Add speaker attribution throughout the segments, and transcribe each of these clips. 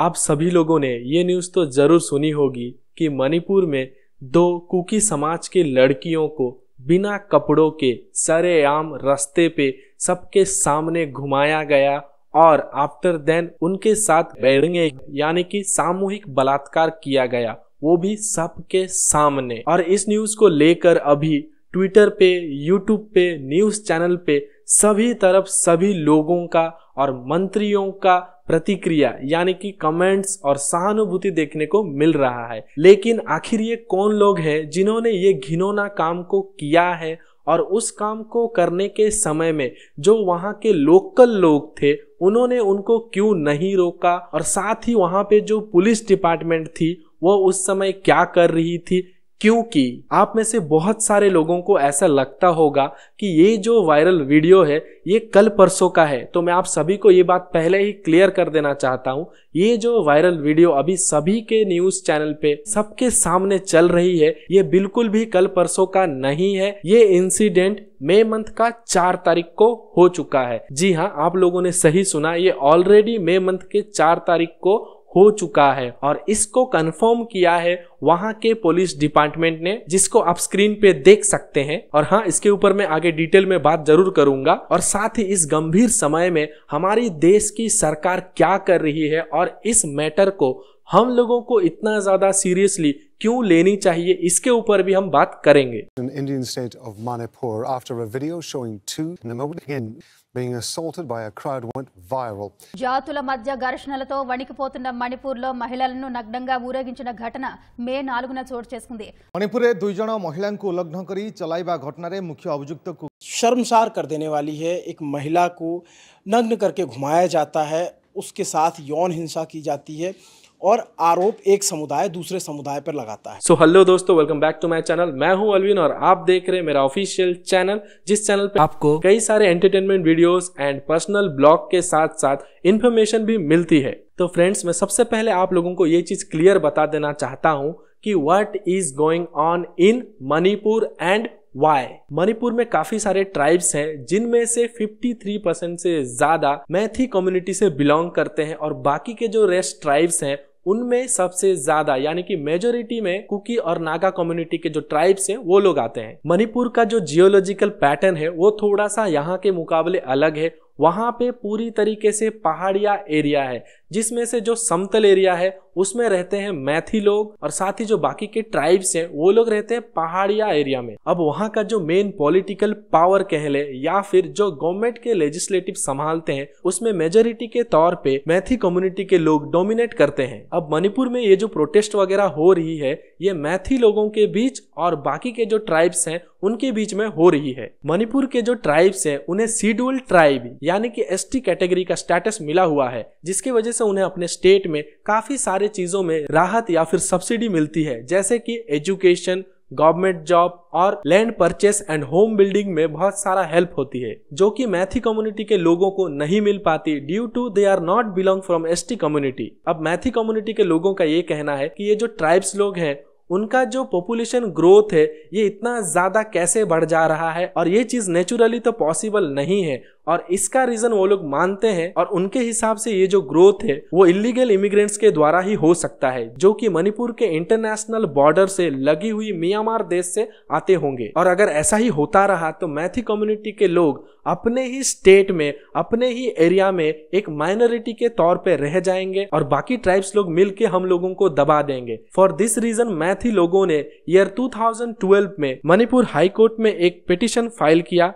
Speaker 1: आप सभी लोगों ने ये न्यूज़ तो ज़रूर सुनी होगी कि मणिपुर में दो कुकी समाज के लड़कियों को बिना कपड़ों के सरेआम रास्ते पे सबके सामने घुमाया गया और आफ्टर देन उनके साथ बैठेंगे यानी कि सामूहिक बलात्कार किया गया वो भी सबके सामने और इस न्यूज़ को लेकर अभी ट्विटर पे यूट्यूब पे न्यूज़ चैनल पे सभी तरफ सभी लोगों का और मंत्रियों का प्रतिक्रिया यानी कि कमेंट्स और सहानुभूति देखने को मिल रहा है लेकिन आखिर ये कौन लोग हैं जिन्होंने ये घिनौना काम को किया है और उस काम को करने के समय में जो वहाँ के लोकल लोग थे उन्होंने उनको क्यों नहीं रोका और साथ ही वहाँ पे जो पुलिस डिपार्टमेंट थी वो उस समय क्या कर रही थी क्योंकि आप में से बहुत सारे लोगों को ऐसा लगता होगा कि ये जो वायरल वीडियो है ये कल परसों का है तो मैं आप सभी को ये बात पहले ही क्लियर कर देना चाहता हूँ ये जो वायरल वीडियो अभी सभी के न्यूज चैनल पे सबके सामने चल रही है ये बिल्कुल भी कल परसों का नहीं है ये इंसिडेंट मई मंथ का चार तारीख को हो चुका है जी हाँ आप लोगों ने सही सुना ये ऑलरेडी मई मंथ के चार तारीख को हो चुका है और इसको कंफर्म किया है वहां के पुलिस डिपार्टमेंट ने जिसको आप स्क्रीन पे देख सकते हैं और हाँ इसके ऊपर मैं आगे डिटेल में बात जरूर करूंगा और साथ ही इस गंभीर समय में हमारी देश की सरकार क्या कर रही है और इस मैटर को हम लोगों को इतना ज्यादा सीरियसली क्यों लेनी चाहिए इसके ऊपर भी हम बात करेंगे being assaulted by a crowd went viral. జాతుల మధ్య ఘర్షణలతో వణికిపోతున్న మణిపూర్లో మహిళలను నగ్నంగా ఊరేగించిన ఘటన మే నాలుగున చోటు చేసుకుంది మణిపురే దుజణ మహిళాంకు ఉల్లంఘన కరి చలాయిబా ఘటనరే ముఖ్య అభియుక్తకు शर्मसार कर देने वाली है एक महिला को नग्न करके घुमाया जाता है उसके साथ यौन हिंसा की जाती है और आरोप एक समुदाय दूसरे समुदाय पर लगाता है सो हेलो दोस्तों welcome back to my channel मैं हूं अलविन और आप देख रहे हैं मेरा ऑफिशियल चैनल जिस चैनल पर आपको कई सारे entertainment videos and personal blog के साथ साथ इन्फॉर्मेशन भी मिलती है तो फ्रेंड्स मैं सबसे पहले आप लोगों को ये चीज क्लियर बता देना चाहता हूँ की what is going on in Manipur and why Manipur में काफी सारे ट्राइब्स हैं जिनमें से 53 से ज्यादा मैथी कम्युनिटी से बिलोंग करते हैं और बाकी के जो रेस्ट ट्राइब्स हैं उनमें सबसे ज्यादा यानी कि मेजोरिटी में कुकी और नागा कम्युनिटी के जो ट्राइब्स हैं वो लोग आते हैं मणिपुर का जो जियोलॉजिकल पैटर्न है वो थोड़ा सा यहाँ के मुकाबले अलग है वहाँ पे पूरी तरीके से पहाड़िया एरिया है जिसमें से जो समतल एरिया है उसमें रहते हैं मैथी लोग और साथ ही जो बाकी के ट्राइब्स हैं वो लोग रहते हैं पहाड़िया एरिया में अब वहाँ का जो मेन पॉलिटिकल पावर कह ले या फिर जो गवर्नमेंट के लेजिस्लेटिव संभालते हैं उसमें मेजोरिटी के तौर पे मैथी कम्युनिटी के लोग डोमिनेट करते हैं अब मणिपुर में ये जो प्रोटेस्ट वगैरह हो रही है ये मैथी लोगों के बीच और बाकी के जो ट्राइब्स हैं उनके बीच में हो रही है मणिपुर के जो ट्राइब्स हैं उन्हें शेड्यूल ट्राइब यानी कि एसटी कैटेगरी का स्टेटस मिला हुआ है जिसकी वजह से उन्हें अपने स्टेट में काफी सारे चीजों में राहत या फिर सब्सिडी मिलती है जैसे कि एजुकेशन गवर्नमेंट जॉब और land purchase and home building में बहुत सारा हेल्प होती है जो कि मैथी कम्युनिटी के लोगों को नहीं मिल पाती due to they are not belong from ST community अब मैथी कम्युनिटी के लोगों का ये कहना है कि ये जो ट्राइब्स लोग हैं उनका जो पॉपुलेशन ग्रोथ है ये इतना ज़्यादा कैसे बढ़ जा रहा है और ये चीज़ नेचुरली तो पॉसिबल नहीं है और इसका रीजन वो लोग मानते हैं और उनके हिसाब से ये जो ग्रोथ है वो इलीगल इमिग्रेंट्स के द्वारा ही हो सकता है जो कि मणिपुर के इंटरनेशनल बॉर्डर से लगी हुई म्यांमार देश से आते होंगे और अगर ऐसा ही होता रहा तो मैथी कम्युनिटी के लोग अपने ही स्टेट में अपने ही एरिया में एक माइनॉरिटी के तौर पर रह जाएंगे और बाकी ट्राइब्स लोग मिलके हम लोगों को दबा देंगे फॉर दिस रीजन मैथी लोगों ने ईयर 2012 में मणिपुर हाईकोर्ट में एक पिटिशन फाइल किया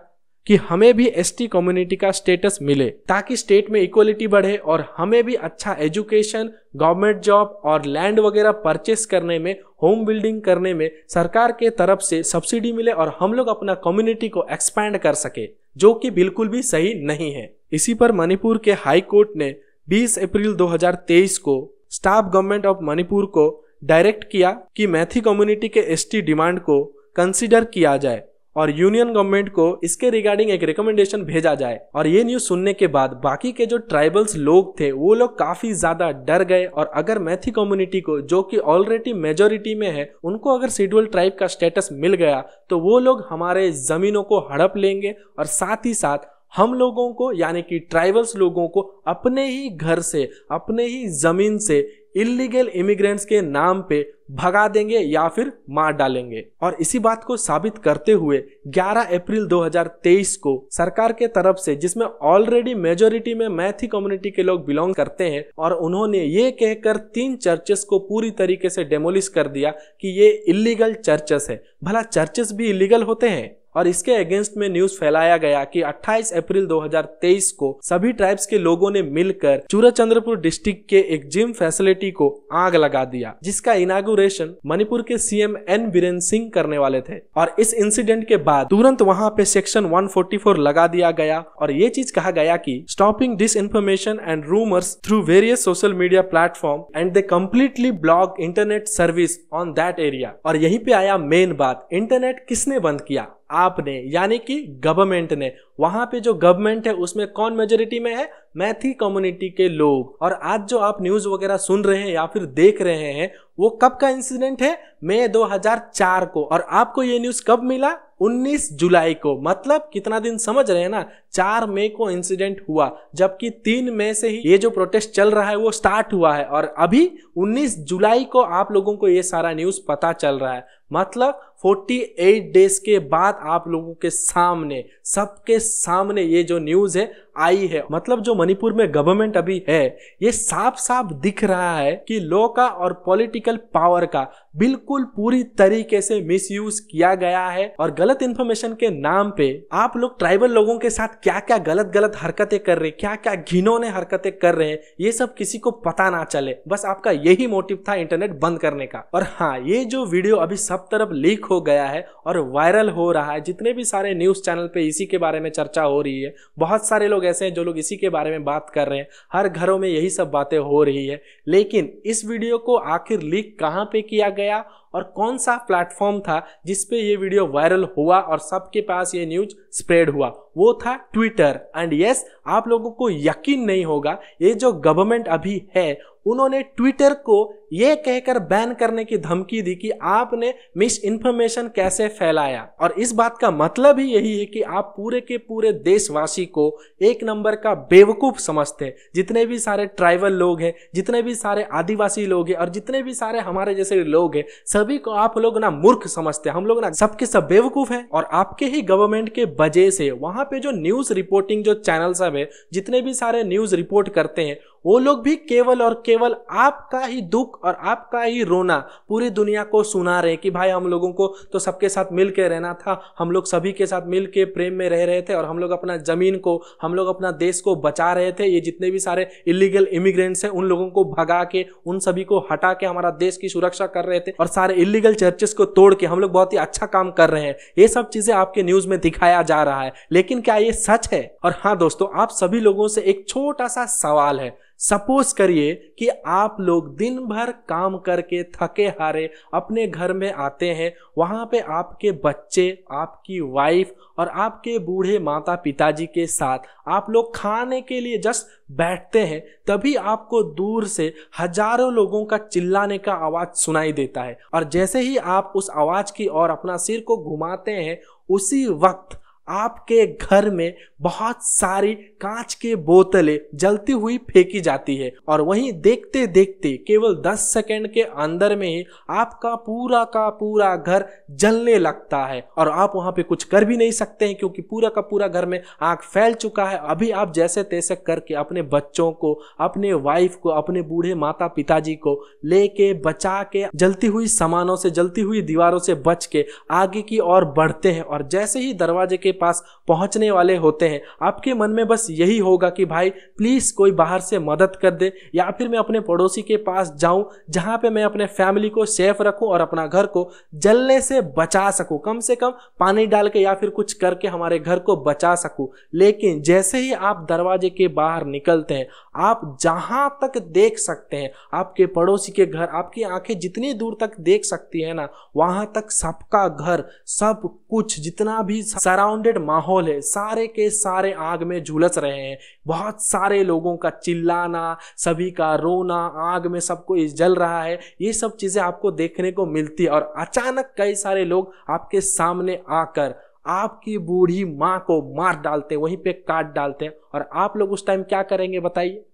Speaker 1: कि हमें भी एस कम्युनिटी का स्टेटस मिले ताकि स्टेट में इक्वलिटी बढ़े और हमें भी अच्छा एजुकेशन गवर्नमेंट जॉब और लैंड वगैरह परचेस करने में होम बिल्डिंग करने में सरकार के तरफ से सब्सिडी मिले और हम लोग अपना कम्युनिटी को एक्सपैंड कर सके जो कि बिल्कुल भी सही नहीं है इसी पर मणिपुर के हाई कोर्ट ने 20 अप्रैल 2023 को स्टाफ गवर्नमेंट ऑफ मणिपुर को डायरेक्ट किया कि मैथी कम्युनिटी के एसटी डिमांड को कंसिडर किया जाए और यूनियन गवर्नमेंट को इसके रिगार्डिंग एक रिकमेंडेशन भेजा जाए और ये न्यूज सुनने के बाद बाकी के जो ट्राइबल्स लोग थे वो लोग काफी ज्यादा डर गए और अगर मैथी कम्युनिटी को जो कि ऑलरेडी मेजोरिटी में है उनको अगर शेड्यूल ट्राइब का स्टेटस मिल गया तो वो लोग हमारे जमीनों को हड़प लेंगे और साथ ही साथ हम लोगों को यानी कि ट्राइबल्स लोगों को अपने ही घर से अपने ही जमीन से इलीगल इमिग्रेंट्स के नाम पे भगा देंगे या फिर मार डालेंगे और इसी बात को साबित करते हुए 11 अप्रैल 2023 को सरकार के तरफ से जिसमें ऑलरेडी मेजोरिटी में मैथी कम्युनिटी के लोग बिलोंग करते हैं और उन्होंने ये कहकर तीन चर्चेस को पूरी तरीके से डेमोलिश कर दिया कि ये इलीगल चर्चेस है भला चर्चेस भी इलीगल होते हैं और इसके अगेंस्ट में न्यूज फैलाया गया कि 28 अप्रैल 2023 को सभी ट्राइब्स के लोगों ने मिलकर चूराचंद्रपुर डिस्ट्रिक्ट के एक जिम फैसिलिटी को आग लगा दिया जिसका इनागुरेशन मणिपुर के सीएम एन बीरेन सिंह करने वाले थे और इस इंसिडेंट के बाद तुरंत वहां पे सेक्शन 144 लगा दिया गया और ये चीज कहा गया की stopping disinformation and rumours through various social media platform and they completely block internet service on that area और यही पे आया मेन बात इंटरनेट किसने बंद किया आपने यानी कि गवर्नमेंट ने वहां पे जो गवर्नमेंट है उसमें कौन मेजोरिटी में है मैथी कम्युनिटी के लोग और आज जो आप न्यूज वगैरह सुन रहे हैं या फिर देख रहे हैं वो कब का इंसिडेंट है मई 2004 को और आपको ये न्यूज कब मिला 19 जुलाई को मतलब कितना दिन समझ रहे हैं ना चार मई को इंसिडेंट हुआ जबकि तीन मई से ही ये जो प्रोटेस्ट चल रहा है वो स्टार्ट हुआ है और अभी 19 जुलाई को आप लोगों को ये सारा न्यूज़ पता चल रहा है मतलब 48 डेज के बाद आप लोगों के सामने सबके सामने ये जो न्यूज़ है आई है मतलब जो मणिपुर में गवर्नमेंट अभी है ये साफ साफ दिख रहा है कि लॉ का और पॉलिटिकल पावर का बिल्कुल पूरी तरीके से मिसयूज किया गया है और गलत इंफॉर्मेशन के नाम पे आप लोग ट्राइबल लोगों के साथ क्या क्या गलत गलत हरकतें कर रहे क्या क्या घिनौने हरकतें कर रहे हैं ये सब किसी को पता ना चले बस आपका यही मोटिव था इंटरनेट बंद करने का और हाँ ये जो वीडियो अभी सब तरफ लीक हो गया है और वायरल हो रहा है जितने भी सारे न्यूज चैनल पे इसी के बारे में चर्चा हो रही है बहुत सारे लोग ऐसे हैं जो लोग इसी के बारे में बात कर रहे हैं हर घरों में यही सब बातें हो रही है लेकिन इस वीडियो को आखिर लीक कहाँ पे किया गया और कौन सा प्लेटफॉर्म था जिस पे ये वीडियो वायरल हुआ और सबके पास ये न्यूज स्प्रेड हुआ वो था ट्विटर एंड यस आप लोगों को यकीन नहीं होगा ये जो गवर्नमेंट अभी है उन्होंने ट्विटर को यह कहकर बैन करने की धमकी दी कि आपने मिस इन्फॉर्मेशन कैसे फैलाया और इस बात का मतलब ही यही है कि आप पूरे के पूरे देशवासी को एक नंबर का बेवकूफ समझते हैं जितने भी सारे ट्राइबल लोग हैं जितने भी सारे आदिवासी लोग हैं और जितने भी सारे हमारे जैसे लोग हैं सभी को आप लोग ना मूर्ख समझते हैं हम लोग ना सबके सब बेवकूफ है और आपके ही गवर्नमेंट के वजह से वहां पे जो न्यूज रिपोर्टिंग जो चैनल सब है जितने भी सारे न्यूज रिपोर्ट करते हैं वो लोग भी केवल और केवल आपका ही दुख और आपका ही रोना पूरी दुनिया को सुना रहे कि भाई हम लोगों को तो सबके साथ मिल के रहना था हम लोग सभी के साथ मिल के प्रेम में रह रहे थे और हम लोग अपना ज़मीन को हम लोग अपना देश को बचा रहे थे ये जितने भी सारे इलीगल इमिग्रेंट्स हैं उन लोगों को भगा के उन सभी को हटा के हमारा देश की सुरक्षा कर रहे थे और सारे इलीगल चर्चेस को तोड़ के हम लोग बहुत ही अच्छा काम कर रहे हैं ये सब चीज़ें आपके न्यूज़ में दिखाया जा रहा है लेकिन क्या ये सच है और हाँ दोस्तों आप सभी लोगों से एक छोटा सा सवाल है सपोज करिए कि आप लोग दिन भर काम करके थके हारे अपने घर में आते हैं वहाँ पे आपके बच्चे आपकी वाइफ और आपके बूढ़े माता पिताजी के साथ आप लोग खाने के लिए जस्ट बैठते हैं तभी आपको दूर से हजारों लोगों का चिल्लाने का आवाज़ सुनाई देता है और जैसे ही आप उस आवाज़ की ओर अपना सिर को घुमाते हैं उसी वक्त आपके घर में बहुत सारी कांच के बोतलें जलती हुई फेंकी जाती है और वहीं देखते देखते केवल 10 सेकंड के अंदर में ही आपका पूरा का पूरा घर जलने लगता है और आप वहां पे कुछ कर भी नहीं सकते हैं क्योंकि पूरा का पूरा घर में आग फैल चुका है अभी आप जैसे तैसे करके अपने बच्चों को अपने वाइफ को अपने बूढ़े माता पिताजी को लेके बचा के जलती हुई सामानों से जलती हुई दीवारों से बच के आगे की ओर बढ़ते हैं और जैसे ही दरवाजे के पास पहुंचने वाले होते हैं आपके मन में बस यही होगा कि भाई प्लीज़ कोई बाहर से मदद कर दे या फिर मैं अपने पड़ोसी के पास जाऊं जहां पे मैं अपने फैमिली को सेफ रखूं और अपना घर को जलने से बचा सकूं कम से कम पानी डाल के या फिर कुछ करके हमारे घर को बचा सकूं लेकिन जैसे ही आप दरवाजे के बाहर निकलते हैं आप जहां तक देख सकते हैं आपके पड़ोसी के घर आपकी आंखें जितनी दूर तक देख सकती है ना वहां तक सबका घर सब कुछ जितना भी सराउंड सराउंडेड माहौल है सारे के सारे आग में झुलस रहे हैं बहुत सारे लोगों का चिल्लाना सभी का रोना आग में सबको जल रहा है ये सब चीज़ें आपको देखने को मिलती है और अचानक कई सारे लोग आपके सामने आकर आपकी बूढ़ी माँ को मार डालते हैं वहीं पे काट डालते हैं और आप लोग उस टाइम क्या करेंगे बताइए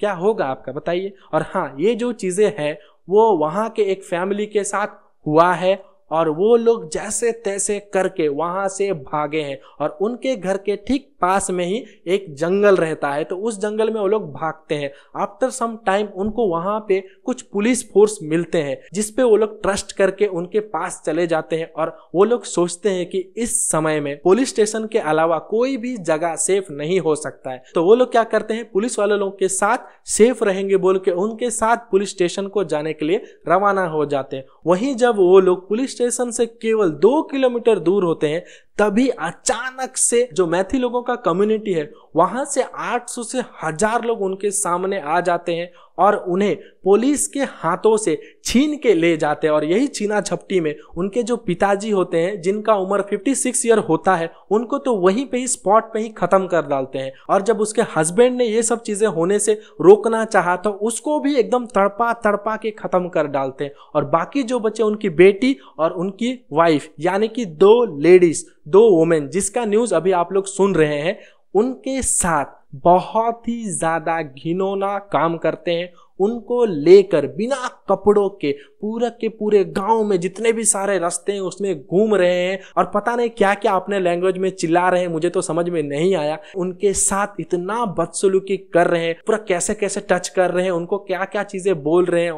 Speaker 1: क्या होगा आपका बताइए और हाँ ये जो चीज़ें हैं वो वहाँ के एक फैमिली के साथ हुआ है और वो लोग जैसे तैसे करके वहां से भागे हैं और उनके घर के ठीक पास में ही एक जंगल रहता है तो उस जंगल में वो लोग भागते हैं आफ्टर सम टाइम उनको वहाँ पे कुछ पुलिस फोर्स मिलते हैं जिसपे वो लोग ट्रस्ट करके उनके पास चले जाते हैं और वो लोग सोचते हैं कि इस समय में पुलिस स्टेशन के अलावा कोई भी जगह सेफ नहीं हो सकता है तो वो लोग क्या करते हैं पुलिस वाले लोग के साथ सेफ रहेंगे बोल के उनके साथ पुलिस स्टेशन को जाने के लिए रवाना हो जाते हैं वहीं जब वो लोग पुलिस स्टेशन से केवल दो किलोमीटर दूर होते हैं तभी अचानक से जो मैथी लोगों का कम्युनिटी है वहां से 800 से हजार लोग उनके सामने आ जाते हैं और उन्हें पुलिस के हाथों से छीन के ले जाते हैं और यही छीना छपटी में उनके जो पिताजी होते हैं जिनका उम्र 56 ईयर होता है उनको तो वहीं पे ही स्पॉट पे ही ख़त्म कर डालते हैं और जब उसके हस्बैंड ने ये सब चीज़ें होने से रोकना चाहा तो उसको भी एकदम तड़पा तड़पा के ख़त्म कर डालते हैं और बाकी जो बचे उनकी बेटी और उनकी वाइफ यानी कि दो लेडीज़ दो वोमेन जिसका न्यूज़ अभी आप लोग सुन रहे हैं उनके साथ बहुत ही ज़्यादा घिनौना काम करते हैं उनको लेकर बिना कपड़ों के पूरे के पूरे गांव में जितने भी सारे रास्ते हैं उसमें घूम रहे हैं और पता नहीं क्या क्या अपने लैंग्वेज में चिल्ला रहे हैं मुझे तो समझ में नहीं आया उनके साथ इतना बदसलूकी कर रहे हैं पूरा कैसे कैसे टच कर रहे हैं उनको क्या क्या चीज़ें बोल रहे हैं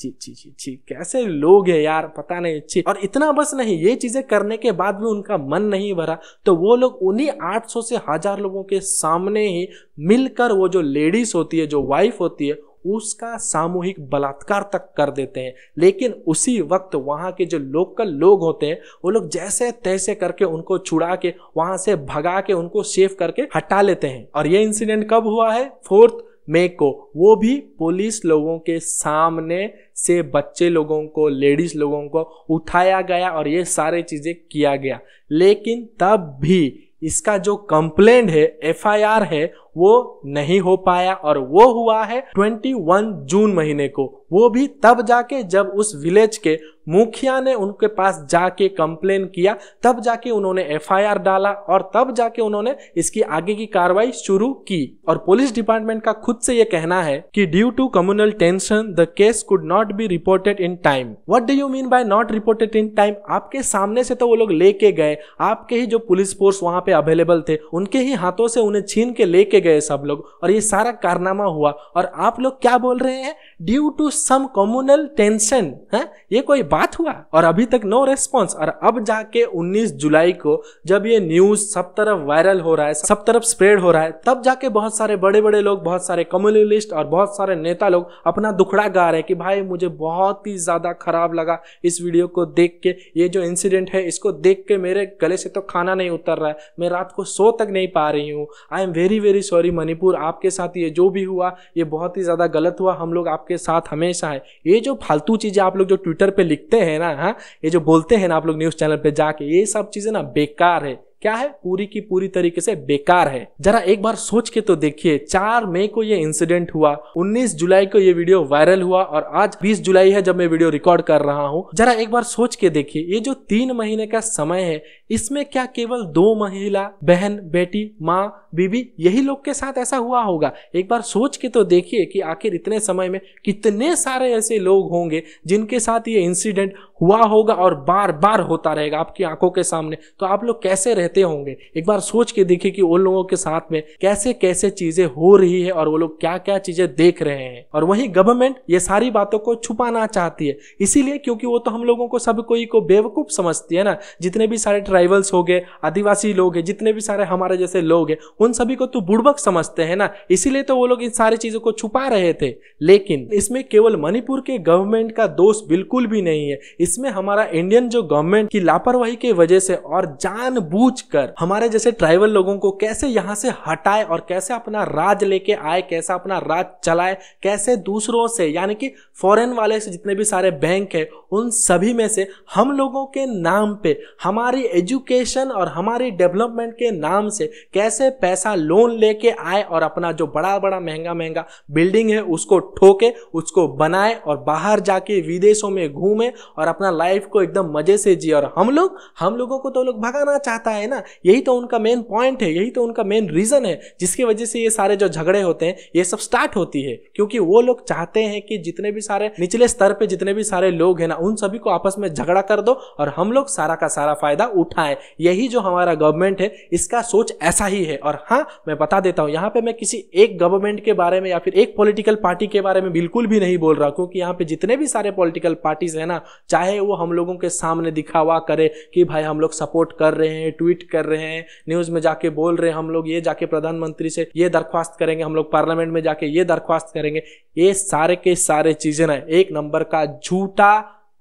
Speaker 1: जी जी जी जी कैसे लोग है यार पता नहीं छी और इतना बस नहीं ये चीजें करने के बाद भी उनका मन नहीं भरा तो वो लोग उन्हीं 800 से हजार लोगों के सामने ही मिलकर वो जो लेडीज होती है जो वाइफ होती है उसका सामूहिक बलात्कार तक कर देते हैं लेकिन उसी वक्त वहाँ के जो लोकल लोग होते हैं वो लोग जैसे तैसे करके उनको छुड़ा के वहाँ से भगा के उनको सेफ करके हटा लेते हैं और ये इंसिडेंट कब हुआ है फोर्थ मे को वो भी पुलिस लोगों के सामने से बच्चे लोगों को लेडीज लोगों को उठाया गया और ये सारे चीज़ें किया गया लेकिन तब भी इसका जो कंप्लेंट है एफआईआर है वो नहीं हो पाया और वो हुआ है 21 जून महीने को वो भी तब जाके जब उस विलेज के मुखिया ने उनके पास जाके कंप्लेन किया तब जाके उन्होंने एफआईआर डाला और तब जाके उन्होंने इसकी आगे की कार्रवाई शुरू की और पुलिस डिपार्टमेंट का खुद से ये कहना है कि due to communal tension the case could not be reported in time what do you mean by not reported in time आपके सामने से तो वो लोग लेके गए आपके ही जो पुलिस फोर्स वहां पे अवेलेबल थे उनके ही हाथों से उन्हें छीन के लेके गए सब लोग और ये सारा कारनामा हुआ और आप लोग क्या बोल रहे हैं due to some communal tension है ये कोई बात हुआ और अभी तक नो रेस्पॉन्स और अब जाके 19 जुलाई को जब ये न्यूज सब तरफ वायरल हो रहा है सब तरफ स्प्रेड हो रहा है तब जाके बहुत सारे बड़े बड़े लोग बहुत सारे कम्युनलिस्ट और बहुत सारे नेता लोग अपना दुखड़ा गा रहे हैं कि भाई मुझे बहुत ही ज्यादा खराब लगा इस वीडियो को देख के ये जो इंसिडेंट है इसको देख के मेरे गले से तो खाना नहीं उतर रहा है मैं रात को सो तक नहीं पा रही हूँ I am very very sorry Manipur आपके साथ ये जो भी हुआ ये बहुत ही ज्यादा गलत हुआ हम लोग आपके आपके साथ हमेशा है ये जो फालतू चीज़ें आप लोग जो ट्विटर पर लिखते हैं ना हाँ ये जो बोलते हैं ना आप लोग न्यूज़ चैनल पर जाके ये सब चीज़ें ना बेकार है क्या है पूरी की पूरी तरीके से बेकार है जरा एक बार सोच के तो देखिए चार मई को ये इंसिडेंट हुआ 19 जुलाई को ये वीडियो वायरल हुआ और आज 20 जुलाई है जब मैं वीडियो रिकॉर्ड कर रहा हूँ जरा एक बार सोच के देखिए ये जो तीन महीने का समय है इसमें क्या केवल दो महिला बहन बेटी माँ बीबी यही लोग के साथ ऐसा हुआ होगा एक बार सोच के तो देखिए कि आखिर इतने समय में कितने सारे ऐसे लोग होंगे जिनके साथ ये इंसिडेंट हुआ होगा और बार बार होता रहेगा आपकी आंखों के सामने तो आप लोग कैसे रहते होंगे एक बार सोच के देखिए कि उन लोगों के साथ में कैसे कैसे चीजें हो रही है और वो लोग क्या क्या चीजें देख रहे हैं और वही गवर्नमेंट ये सारी बातों को छुपाना चाहती है इसीलिए क्योंकि वो तो हम लोगों को सब कोई को बेवकूफ समझती है ना जितने भी सारे ट्राइबल्स हो गए आदिवासी लोग हैं जितने भी सारे हमारे जैसे लोग हैं उन सभी को तो बुड़बक समझते हैं ना इसीलिए तो वो लोग इन सारी चीजों को छुपा रहे थे लेकिन इसमें केवल मणिपुर के गवर्नमेंट का दोष बिल्कुल भी नहीं है इसमें हमारा इंडियन जो गवर्नमेंट की लापरवाही की वजह से और जान हमारे जैसे ट्राइबल लोगों को कैसे यहाँ से हटाए और कैसे अपना राज लेके आए कैसा अपना राज चलाए कैसे दूसरों से यानी कि फॉरेन वाले से जितने भी सारे बैंक है उन सभी में से हम लोगों के नाम पे हमारी एजुकेशन और हमारी डेवलपमेंट के नाम से कैसे पैसा लोन लेके आए और अपना जो बड़ा बड़ा महंगा महंगा बिल्डिंग है उसको ठोके उसको बनाए और बाहर जाके विदेशों में घूमे और अपना लाइफ को एकदम मजे से जिए और हम लोग हम लोगों को तो लोग भगाना चाहता है ना यही तो उनका मेन पॉइंट है यही तो उनका मेन रीज़न है जिसकी वजह से ये सारे जो झगड़े होते हैं ये सब स्टार्ट होती है क्योंकि वो लोग चाहते हैं कि जितने भी सारे निचले स्तर पर जितने भी सारे लोग हैं ना उन सभी को आपस में झगड़ा कर दो और हम लोग सारा का सारा फायदा उठाएं यही जो हमारा गवर्नमेंट है इसका सोच ऐसा ही है और हाँ मैं बता देता हूँ यहाँ पे मैं किसी एक गवर्नमेंट के बारे में या फिर एक पॉलिटिकल पार्टी के बारे में बिल्कुल भी नहीं बोल रहा क्योंकि यहाँ पे जितने भी सारे पॉलिटिकल पार्टीज है ना चाहे चाहे वो हम लोगों के सामने दिखावा करे कि भाई हम लोग सपोर्ट कर रहे हैं ट्वीट कर रहे हैं न्यूज़ में जाके बोल रहे हैं हम लोग ये जाके प्रधानमंत्री से ये दरख्वास्त करेंगे हम लोग पार्लियामेंट में जाके ये दरख्वास्त करेंगे ये सारे के सारे चीज़ें ना एक नंबर का झूठा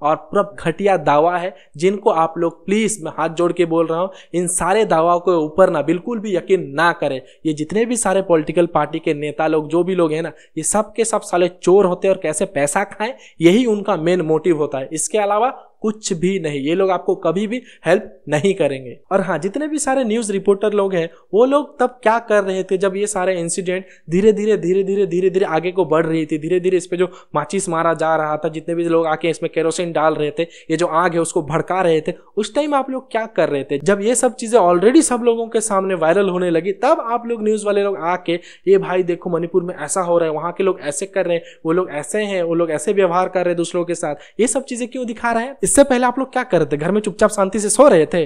Speaker 1: और पूरा घटिया दावा है जिनको आप लोग प्लीज़ मैं हाथ जोड़ के बोल रहा हूँ इन सारे दावाओं के ऊपर ना बिल्कुल भी यकीन ना करें ये जितने भी सारे पॉलिटिकल पार्टी के नेता लोग जो भी लोग हैं ना ये सब के सब साले चोर होते हैं और कैसे पैसा खाएं यही उनका मेन मोटिव होता है इसके अलावा कुछ भी नहीं ये लोग आपको कभी भी हेल्प नहीं करेंगे और हाँ जितने भी सारे न्यूज रिपोर्टर लोग हैं वो लोग तब क्या कर रहे थे जब ये सारे इंसिडेंट धीरे धीरे धीरे धीरे धीरे धीरे आगे को बढ़ रही थी धीरे धीरे इस पर जो माचिस मारा जा रहा था जितने भी लोग आके इसमें केरोसिन डाल रहे थे ये जो आग है उसको भड़का रहे थे उस टाइम आप लोग क्या कर रहे थे जब ये सब चीजें ऑलरेडी सब लोगों के सामने वायरल होने लगी तब आप लोग न्यूज वाले लोग आके ये भाई देखो मणिपुर में ऐसा हो रहा है वहां के लोग ऐसे कर रहे हैं वो लोग ऐसे हैं वो लोग ऐसे व्यवहार कर रहे हैं दूसरों के साथ ये सब चीजें क्यों दिखा रहे हैं इससे पहले आप लोग क्या कर रहे थे घर में चुपचाप शांति से सो रहे थे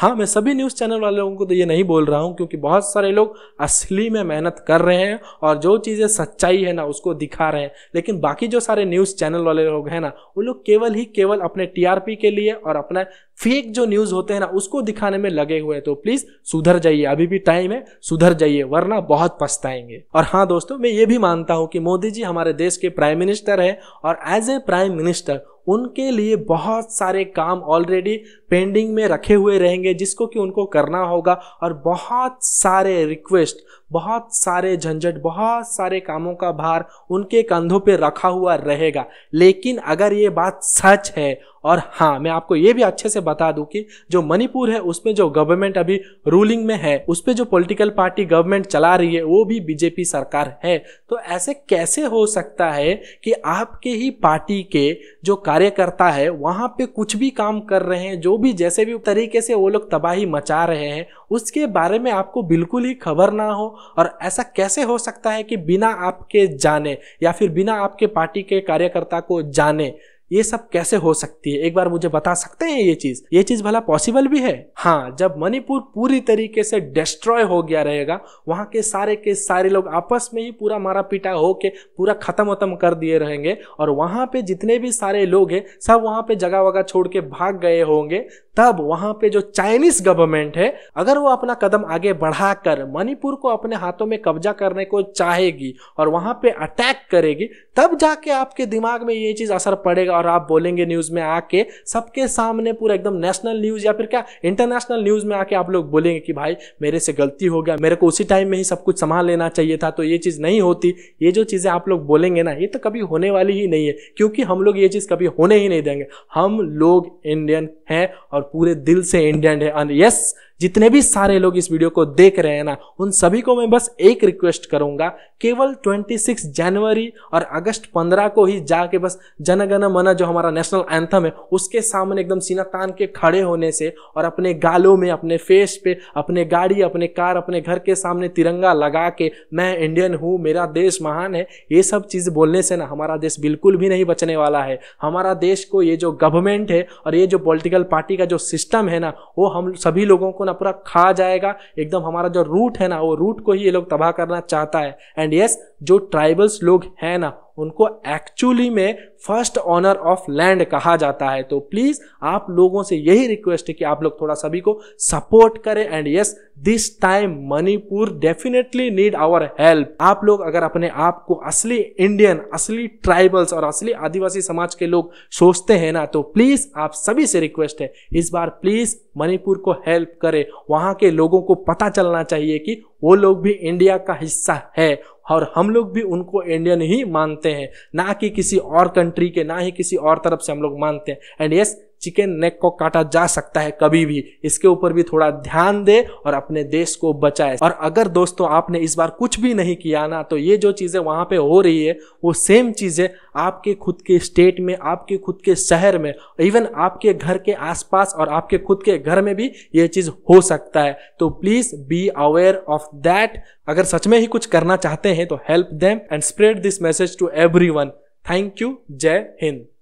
Speaker 1: हाँ मैं सभी न्यूज़ चैनल वाले लोगों को तो ये नहीं बोल रहा हूँ क्योंकि बहुत सारे लोग असली में मेहनत कर रहे हैं और जो चीज़ें सच्चाई है ना उसको दिखा रहे हैं लेकिन बाकी जो सारे न्यूज़ चैनल वाले लोग हैं ना वो लोग केवल ही केवल अपने टीआरपी के लिए और अपना फेक जो न्यूज़ होते हैं ना उसको दिखाने में लगे हुए हैं तो प्लीज़ सुधर जाइए अभी भी टाइम है सुधर जाइए वरना बहुत पछताएंगे और हाँ दोस्तों मैं ये भी मानता हूँ कि मोदी जी हमारे देश के प्राइम मिनिस्टर हैं और एज ए प्राइम मिनिस्टर उनके लिए बहुत सारे काम ऑलरेडी पेंडिंग में रखे हुए रहेंगे जिसको कि उनको करना होगा और बहुत सारे रिक्वेस्ट बहुत सारे झंझट बहुत सारे कामों का भार उनके कंधों पर रखा हुआ रहेगा लेकिन अगर ये बात सच है और हाँ मैं आपको ये भी अच्छे से बता दूं कि जो मणिपुर है उसमें जो गवर्नमेंट अभी रूलिंग में है उस पर जो पॉलिटिकल पार्टी गवर्नमेंट चला रही है वो भी बीजेपी सरकार है तो ऐसे कैसे हो सकता है कि आपके ही पार्टी के जो कार्यकर्ता है वहाँ पे कुछ भी काम कर रहे हैं जो भी जैसे भी तरीके से वो लोग तबाही मचा रहे हैं उसके बारे में आपको बिल्कुल ही खबर ना हो और ऐसा कैसे हो सकता है कि बिना आपके जाने या फिर बिना आपके पार्टी के कार्यकर्ता को जाने ये सब कैसे हो सकती है एक बार मुझे बता सकते हैं ये चीज ये चीज भला पॉसिबल भी है हाँ जब मणिपुर पूरी तरीके से डिस्ट्रॉय हो गया रहेगा वहां के सारे के सारे लोग आपस में ही पूरा मारा पीटा होके पूरा खत्म वतम कर दिए रहेंगे और वहां पे जितने भी सारे लोग हैं सब वहां पे जगह वगह छोड़ के भाग गए होंगे तब वहां पे जो चाइनीज गवर्नमेंट है अगर वो अपना कदम आगे बढ़ाकर मणिपुर को अपने हाथों में कब्जा करने को चाहेगी और वहां पे अटैक करेगी तब जाके आपके दिमाग में ये चीज असर पड़ेगा और आप बोलेंगे न्यूज में आके सबके सामने पूरा एकदम नेशनल न्यूज या फिर क्या इंटरनेशनल न्यूज में आके आप लोग बोलेंगे कि भाई मेरे से गलती हो गया मेरे को उसी टाइम में ही सब कुछ संभाल लेना चाहिए था तो ये चीज नहीं होती ये जो चीजें आप लोग बोलेंगे ना ये तो कभी होने वाली ही नहीं है क्योंकि हम लोग ये चीज कभी होने ही नहीं देंगे हम लोग इंडियन हैं और पूरे दिल से इंडियन है एंड यस जितने भी सारे लोग इस वीडियो को देख रहे हैं ना उन सभी को मैं बस एक रिक्वेस्ट करूंगा केवल 26 जनवरी और अगस्त 15 को ही जाके बस जनगण मन जो हमारा नेशनल एंथम है उसके सामने एकदम सीना तान के खड़े होने से और अपने गालों में अपने फेस पे अपने गाड़ी अपने कार अपने घर के सामने तिरंगा लगा के मैं इंडियन हूँ मेरा देश महान है ये सब चीज़ बोलने से ना हमारा देश बिल्कुल भी नहीं बचने वाला है हमारा देश को ये जो गवर्नमेंट है और ये जो पॉलिटिकल पार्टी का जो सिस्टम है ना वो हम सभी लोगों को ना पूरा खा जाएगा एकदम हमारा जो रूट है ना वो रूट को ही ये लोग तबाह करना चाहता है एंड यस yes, जो ट्राइबल्स लोग हैं ना उनको एक्चुअली में फर्स्ट ऑनर ऑफ लैंड कहा जाता है तो प्लीज़ आप लोगों से यही रिक्वेस्ट है कि आप लोग थोड़ा सभी को सपोर्ट करें and yes this time Manipur definitely need our help आप लोग अगर अपने आप को असली इंडियन असली ट्राइबल्स और असली आदिवासी समाज के लोग सोचते हैं ना तो प्लीज़ आप सभी से रिक्वेस्ट है इस बार प्लीज़ मणिपुर को हेल्प करें वहां के लोगों को पता चलना चाहिए कि वो लोग भी इंडिया का हिस्सा है और हम लोग भी उनको इंडियन ही मानते हैं ना कि किसी और कंट्री के ना ही किसी और तरफ से हम लोग मानते हैं एंड यस चिकन नेक को काटा जा सकता है कभी भी इसके ऊपर भी थोड़ा ध्यान दे और अपने देश को बचाए और अगर दोस्तों आपने इस बार कुछ भी नहीं किया ना तो ये जो चीज़ें वहाँ पे हो रही है वो सेम चीज़ें आपके खुद के स्टेट में आपके खुद के शहर में इवन आपके घर के आसपास और आपके खुद के घर में भी ये चीज़ हो सकता है तो please be aware of that अगर सच में ही कुछ करना चाहते हैं तो help them and spread this message to every thank you जय हिंद